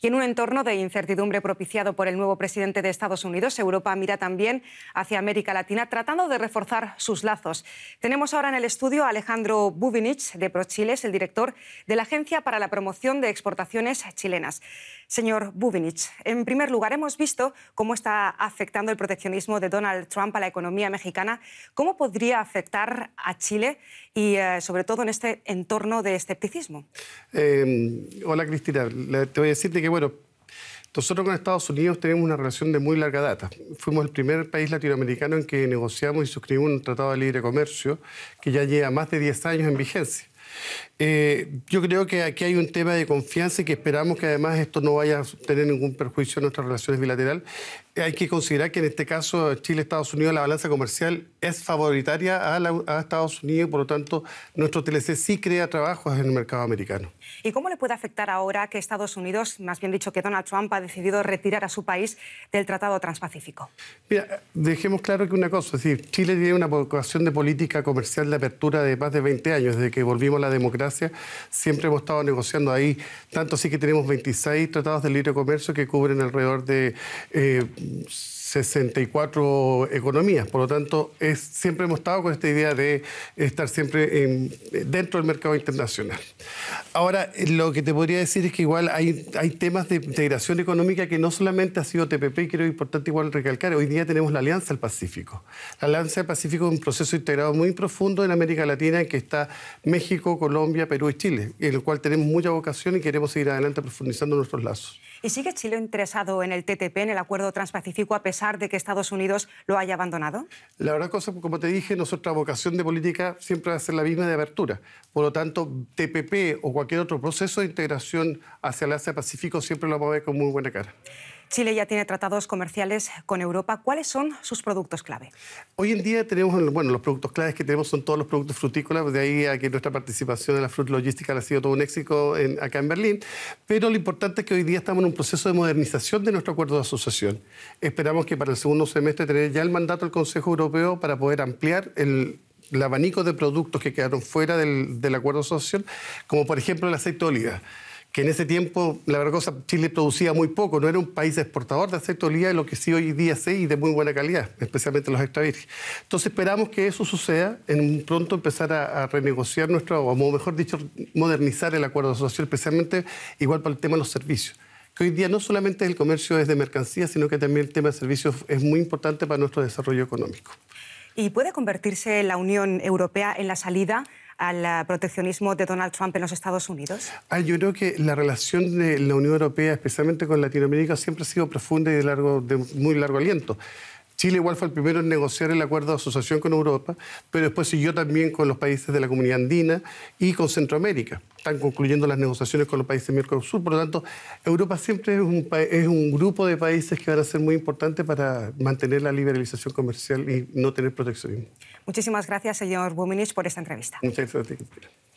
Y en un entorno de incertidumbre propiciado por el nuevo presidente de Estados Unidos, Europa mira también hacia América Latina tratando de reforzar sus lazos. Tenemos ahora en el estudio a Alejandro Buvinich, de ProChiles, el director de la Agencia para la Promoción de Exportaciones Chilenas. Señor Buvinich, en primer lugar, hemos visto cómo está afectando el proteccionismo de Donald Trump a la economía mexicana. ¿Cómo podría afectar a Chile y, eh, sobre todo, en este entorno de escepticismo? Eh, hola, Cristina. Te voy a decir que bueno, nosotros con Estados Unidos tenemos una relación de muy larga data. Fuimos el primer país latinoamericano en que negociamos y suscribimos un tratado de libre comercio que ya lleva más de 10 años en vigencia. Eh, yo creo que aquí hay un tema de confianza y que esperamos que además esto no vaya a tener ningún perjuicio en nuestras relaciones bilaterales hay que considerar que en este caso Chile-Estados Unidos la balanza comercial es favoritaria a, Estados Unidos y por lo tanto nuestro TLC sí crea trabajos en el mercado americano. ¿Y cómo le puede afectar ahora que Estados Unidos, más bien dicho que Donald Trump, ha decidido retirar a su país del Tratado Transpacífico? Mira, dejemos claro que una cosa, es decir, Chile tiene una vocación de política comercial de apertura de más de 20 años, desde que volvimos a la democracia, siempre hemos estado negociando ahí, tanto así que tenemos 26 tratados de libre comercio que cubren alrededor de... Eh, games. 64 economías. Por lo tanto, es, siempre hemos estado con esta idea de estar siempre dentro del mercado internacional. Ahora, lo que te podría decir es que igual hay, hay temas de integración económica que no solamente ha sido TPP, y creo importante igual recalcar, hoy día tenemos la Alianza del Pacífico. La Alianza del Pacífico es un proceso integrado muy profundo en América Latina en que está México, Colombia, Perú y Chile, en el cual tenemos mucha vocación y queremos seguir adelante profundizando nuestros lazos. ¿Y sigue Chile interesado en el TTP, en el Acuerdo Transpacífico, a pesar de que Estados Unidos lo haya abandonado? La verdad, cosa, como te dije, nuestra vocación de política siempre va a ser la misma de apertura. Por lo tanto, TPP o cualquier otro proceso de integración hacia el Asia-Pacífico siempre lo vamos a ver con muy buena cara. Chile ya tiene tratados comerciales con Europa. ¿Cuáles son sus productos clave? Hoy en día tenemos, bueno, los productos claves que tenemos son todos los productos frutícolas, de ahí a que nuestra participación en la Fruit logística ha sido todo un éxito acá en Berlín. Pero lo importante es que hoy día estamos en un proceso de modernización de nuestro acuerdo de asociación. Esperamos que para el segundo semestre tener ya el mandato del Consejo Europeo para poder ampliar el, abanico de productos que quedaron fuera del, del acuerdo de asociación, como por ejemplo el aceite de oliva que en ese tiempo, la verdad cosa, Chile producía muy poco, no era un país exportador de aceite de oliva, lo que sí hoy día sé, y de muy buena calidad, especialmente los extra Entonces esperamos que eso suceda, en un pronto empezar a, a renegociar nuestro, o mejor dicho, modernizar el acuerdo de asociación, especialmente igual para el tema de los servicios que hoy día no solamente el comercio es de mercancías, sino que también el tema de servicios es muy importante para nuestro desarrollo económico. ¿Y puede convertirse la Unión Europea en la salida al eh, proteccionismo de Donald Trump en los Estados Unidos? Ah, yo creo que la relación de la Unión Europea, especialmente con Latinoamérica, siempre ha sido profunda y de, largo, de muy largo aliento. Chile igual fue el primero en negociar el acuerdo de asociación con Europa, pero después siguió también con los países de la comunidad andina y con Centroamérica. Están concluyendo las negociaciones con los países de Mercosur. Por lo tanto, Europa siempre es un, es un grupo de países que van a ser muy importantes para mantener la liberalización comercial y no tener proteccionismo. Muchísimas gracias, señor Buminich, por esta entrevista. Muchas gracias